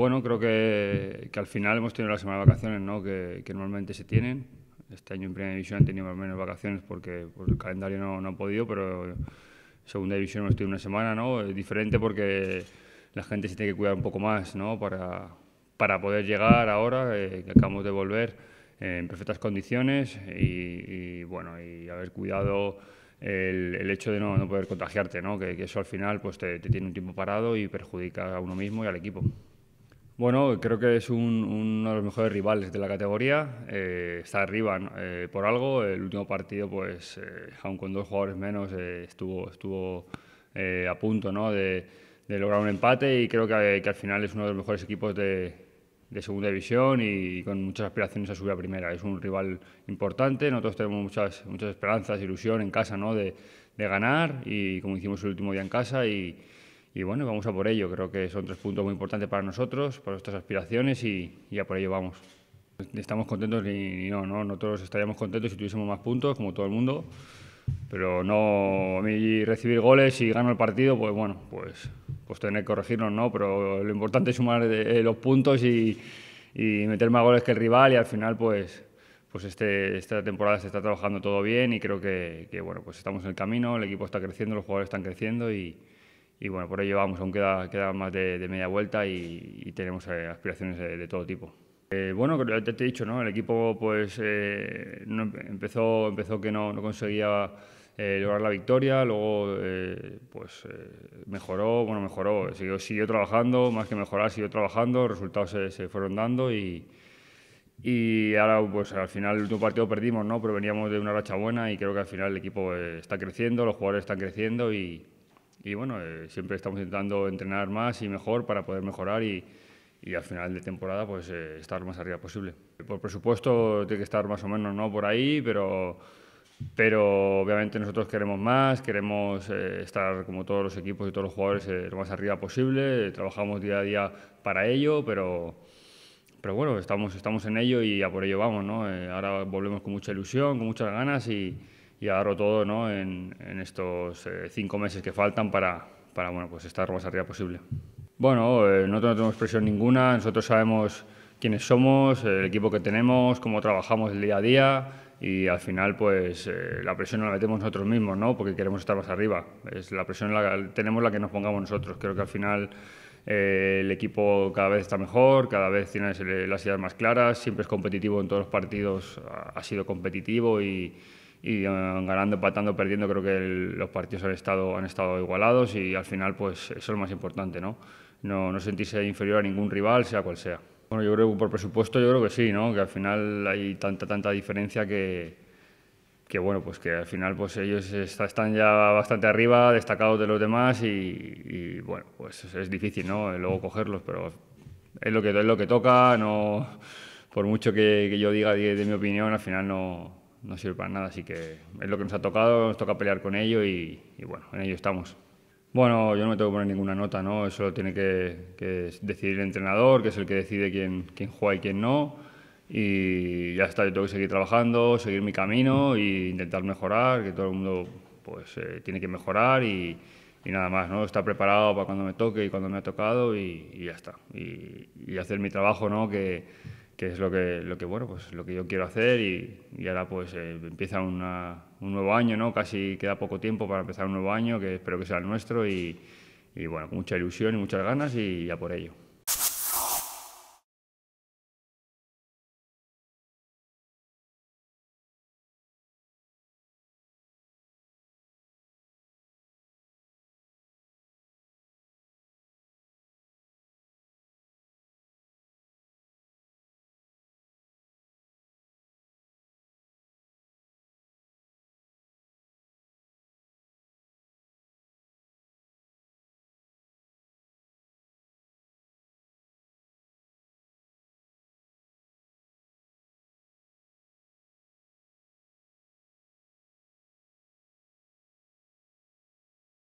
Bueno, creo que, al final hemos tenido la semana de vacaciones ¿no? que, normalmente se tienen. Este año en primera división han tenido más o menos vacaciones porque por el calendario no, no podido, pero en segunda división hemos tenido una semana ¿no? Es diferente porque la gente se tiene que cuidar un poco más ¿no? para, para poder llegar ahora, eh, que acabamos de volver eh, en perfectas condiciones y, bueno, y haber cuidado el, hecho de no, poder contagiarte, ¿no? Que, eso al final pues te, te tiene un tiempo parado y perjudica a uno mismo y al equipo. Bueno, creo que es uno de los mejores rivales de la categoría. Eh, está arriba eh, por algo. El último partido, pues, eh, aun con dos jugadores menos, eh, estuvo, estuvo a punto de, lograr un empate y creo que, al final es uno de los mejores equipos de, segunda división y con muchas aspiraciones a subir a primera. Es un rival importante. Nosotros tenemos muchas, muchas esperanzas, ilusión en casa ¿no? de, de ganar y como hicimos el último día en casa y y bueno, vamos a por ello. Creo que son tres puntos muy importantes para nosotros, para nuestras aspiraciones y, ya por ello vamos. Estamos contentos y no, ¿no? Nosotros estaríamos contentos si tuviésemos más puntos, como todo el mundo, pero no a mí recibir goles y ganar el partido, pues bueno, pues, pues tener que corregirnos, ¿no? Pero lo importante es sumar eh, eh, los puntos y, y meter más goles que el rival y al final, pues, pues este, esta temporada se está trabajando todo bien y creo que, que, bueno, pues estamos en el camino, el equipo está creciendo, los jugadores están creciendo y y bueno, por ello vamos, aún queda, queda más de, media vuelta y, tenemos eh, aspiraciones de, todo tipo. Eh, bueno, te, te, he dicho, ¿no? El equipo pues eh, empezó, empezó que no, no conseguía lograr la victoria, luego pues mejoró, bueno, mejoró, siguió, siguió, trabajando, más que mejorar, siguió trabajando, resultados se, fueron dando y, y ahora, pues al final, el último partido perdimos, ¿no? Pero veníamos de una racha buena y creo que al final el equipo está creciendo, los jugadores están creciendo y, y bueno, eh, siempre estamos intentando entrenar más y mejor para poder mejorar y, al final de temporada pues eh, estar más arriba posible. Por presupuesto tiene que estar más o menos no por ahí, pero, pero obviamente nosotros queremos más, queremos eh, estar como todos los equipos y todos los jugadores lo más arriba posible, trabajamos día a día para ello, pero, pero bueno, estamos, estamos en ello y a por ello vamos, ¿no? ahora volvemos con mucha ilusión, con muchas ganas y y agarro todo ¿no? en, en, estos eh, cinco meses que faltan para, para bueno, pues estar lo más arriba posible. Bueno, eh, nosotros no tenemos presión ninguna, nosotros sabemos quiénes somos, el equipo que tenemos, cómo trabajamos el día a día y al final pues eh, la presión la metemos nosotros mismos, ¿no? Porque queremos estar más arriba. Es la presión la tenemos la que nos pongamos nosotros. Creo que al final el equipo cada vez está mejor, cada vez tiene las ideas más claras, siempre es competitivo en todos los partidos, ha sido competitivo y y eh, ganando, empatando, perdiendo, creo que los partidos han estado, han estado igualados y al final pues eso es lo más importante, ¿no? No, no sentirse inferior a ningún rival, sea cual sea. Bueno, yo creo que por presupuesto yo creo que sí, ¿no? Que al final hay tanta, tanta diferencia que, que bueno, pues que al final pues ellos están ya bastante arriba, destacados de los demás y, y bueno, pues es difícil, ¿no? Luego cogerlos, pero es lo que, es lo que toca, no... Por mucho que, yo diga de mi opinión, al final no, no sirve para nada, así que es lo que nos ha tocado, nos toca pelear con ello y, bueno, en ello estamos. Bueno, yo no me tengo que poner ninguna nota, ¿no? Eso lo tiene que, decidir el entrenador, que es el que decide quién, quién, juega y quién no. Y ya está, yo tengo que seguir trabajando, seguir mi camino e intentar mejorar, que todo el mundo pues eh, tiene que mejorar y, nada más, ¿no? Estar preparado para cuando me toque y cuando me ha tocado y, ya está. Y, y hacer mi trabajo, ¿no? Que, que es lo que, lo que bueno, pues lo que yo quiero hacer y, ahora pues eh, empieza un nuevo año, ¿no? Casi queda poco tiempo para empezar un nuevo año, que espero que sea el nuestro y, y bueno, mucha ilusión y muchas ganas y ya por ello.